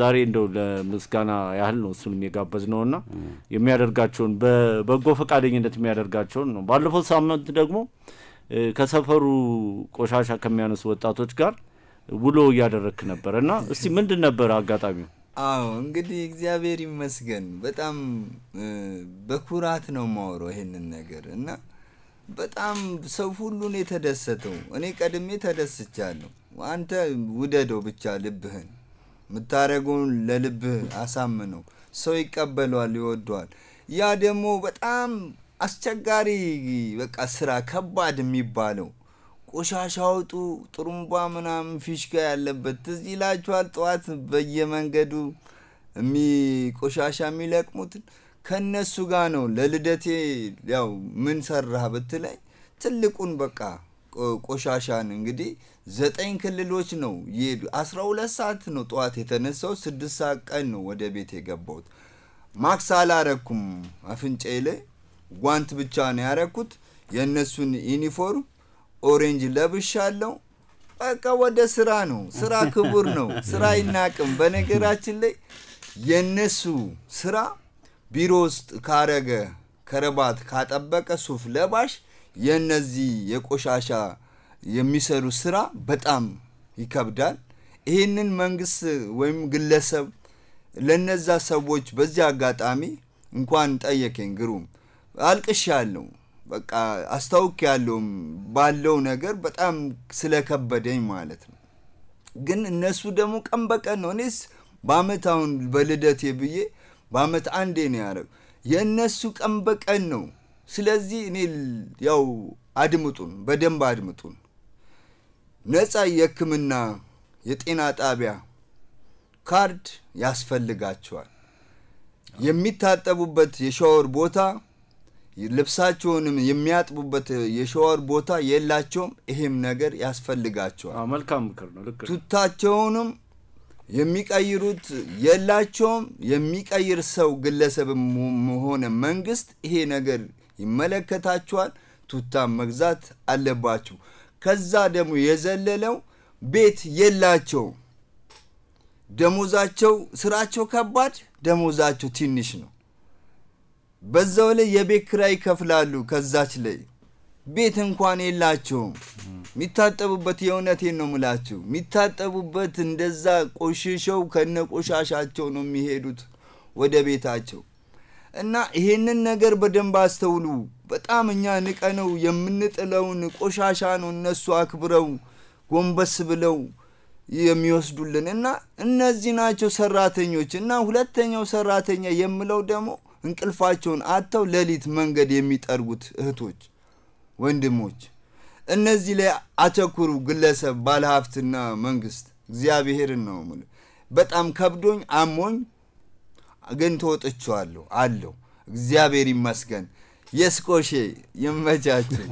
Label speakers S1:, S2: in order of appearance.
S1: ዛሬ እንደው ለምስጋና ያህል ነው እሱንም የጋበዝ ነው እና የሚያደርጋቸውን በበጎ ፈቃደኝነት የሚያደርጋቸውን ነው። ባለፈው ሳምንት ደግሞ ከሰፈሩ ቆሻሻ ከሚያነሱ ወጣቶች ጋር ውሎ እያደረክ ነበር እና እስቲ ምንድን ነበር አጋጣሚው? አዎ እንግዲህ እግዚአብሔር ይመስገን በጣም በኩራት ነው ማወራው ይሄንን ነገር እና በጣም ሰው ሁሉን የተደሰተው እኔ ቀድሜ ተደስቻለሁ። አንተ ውደደው ብቻ ልብህን የምታደርገውን ለልብህ አሳምነው። ሰው ይቀበለዋል፣ ይወደዋል። ያ ደግሞ በጣም አስቸጋሪ በቃ ስራ ከባድ የሚባለው ቆሻሻ አውጡ፣ ጥሩምባ ምናምን ፊሽካ ያለበት ትዝ ይላችኋል። ጠዋት በየመንገዱ ቆሻሻ የሚለቅሙትን ከእነሱ ጋር ነው። ለልደቴ ያው ምን ሰራህ ብትለኝ ትልቁን በቃ ቆሻሻን እንግዲህ ዘጠኝ ክልሎች ነው ይሄዱ። አስራ ሁለት ሰዓት ነው ጠዋት የተነሳው። ስድስት ሰዓት ቀን ነው ወደ ቤት የገባሁት። ማክስ አላረኩም። አፍንጫዬ ላይ ጓንት ብቻ ነው ያረኩት። የእነሱን ዩኒፎርም ኦሬንጅ ለብሻለሁ። በቃ ወደ ስራ ነው። ስራ ክቡር ነው። ስራ አይናቅም። በነገራችን ላይ የነሱ ስራ ቢሮ ውስጥ ካረገ ከረባት ካጠበቀ ሱፍ ለባሽ የእነዚህ የቆሻሻ የሚሰሩ ስራ በጣም ይከብዳል። ይህንን መንግስት ወይም ግለሰብ ለነዛ ሰዎች በዚህ አጋጣሚ እንኳን ጠየቀኝ ግሩም አልቅሽ ያለው በቃ አስታውክ ያለውም ባለው ነገር በጣም ስለከበደኝ ማለት ነው። ግን እነሱ ደግሞ ቀን በቀን ነው። እኔስ በአመት አሁን በልደቴ ብዬ በአመት አንዴ ነው ያደረግ የእነሱ ቀን በቀን ነው ስለዚህ እኔ ያው አድምጡን፣ በደንብ አድምጡን። ነጻ የሕክምና የጤና ጣቢያ ካርድ ያስፈልጋቸዋል። የሚታጠቡበት የሻወር ቦታ ልብሳቸውንም የሚያጥቡበት የሻወር ቦታ የላቸውም። ይሄም ነገር ያስፈልጋቸዋል። መልካም ምክር ነው። ልክ ቱታቸውንም የሚቀይሩት የላቸውም። የሚቀይር ሰው ግለሰብ መሆነ መንግስት ይሄ ነገር ይመለከታችኋል። ቱታ መግዛት አለባችሁ። ከዛ ደግሞ የዘለለው ቤት የላቸው ደሞዛቸው ስራቸው ከባድ፣ ደሞዛቸው ትንሽ ነው። በዛው ላይ የቤት ክራይ ይከፍላሉ። ከዛች ላይ ቤት እንኳን የላቸውም። የሚታጠቡበት የእውነቴን ነው ምላችሁ፣ የሚታጠቡበት እንደዛ ቆሽሸው ከነ ቆሻሻቸው ነው የሚሄዱት ወደ ቤታቸው። እና ይሄንን ነገር በደንብ አስተውሉ። በጣም እኛ ንቀ ነው የምንጥለውን ቆሻሻ ነው እነሱ አክብረው ጎንበስ ብለው የሚወስዱልን እና እነዚህ ናቸው ሰራተኞች። እና ሁለተኛው ሰራተኛ የምለው ደግሞ እንቅልፋቸውን አጥተው ሌሊት መንገድ የሚጠርጉት እህቶች፣ ወንድሞች እነዚህ ላይ አተኩሩ። ግለሰብ፣ ባለሀብትና መንግስት እግዚአብሔርን ነው ምል በጣም ከብዶኝ አሞኝ አገኝቶ ወጥቼዋለሁ አለው። እግዚአብሔር ይመስገን። የስቆሼ ይመቻችሁ።